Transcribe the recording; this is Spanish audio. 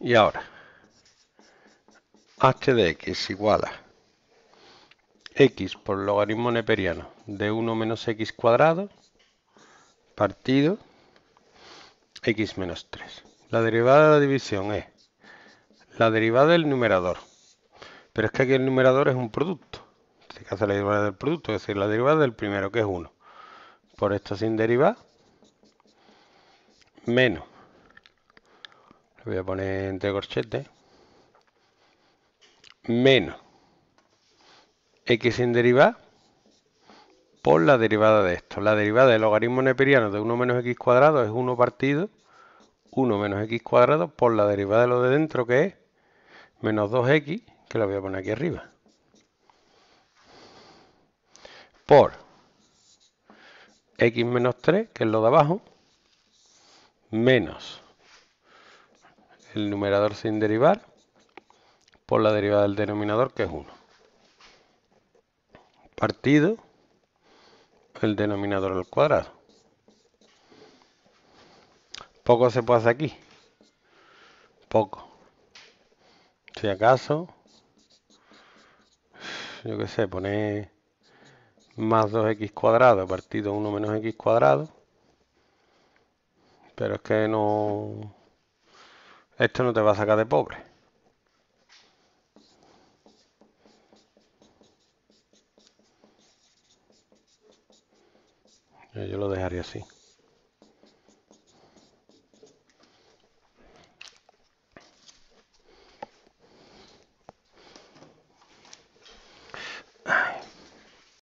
Y ahora, h de x igual a x por logaritmo neperiano de 1 menos x cuadrado partido x menos 3. La derivada de la división es la derivada del numerador. Pero es que aquí el numerador es un producto. Se hace la derivada del producto, es decir, la derivada del primero, que es 1. Por esto sin derivar, menos lo voy a poner entre corchetes, menos x sin derivada por la derivada de esto. La derivada del logaritmo neperiano de 1 menos x cuadrado es 1 partido 1 menos x cuadrado por la derivada de lo de dentro que es menos 2x, que lo voy a poner aquí arriba. Por x menos 3, que es lo de abajo, menos el numerador sin derivar por la derivada del denominador, que es 1. Partido el denominador al cuadrado. Poco se puede hacer aquí. Poco. Si acaso, yo que sé, poner más 2x cuadrado partido 1 menos x cuadrado. Pero es que no... Esto no te va a sacar de pobre. Yo lo dejaría así.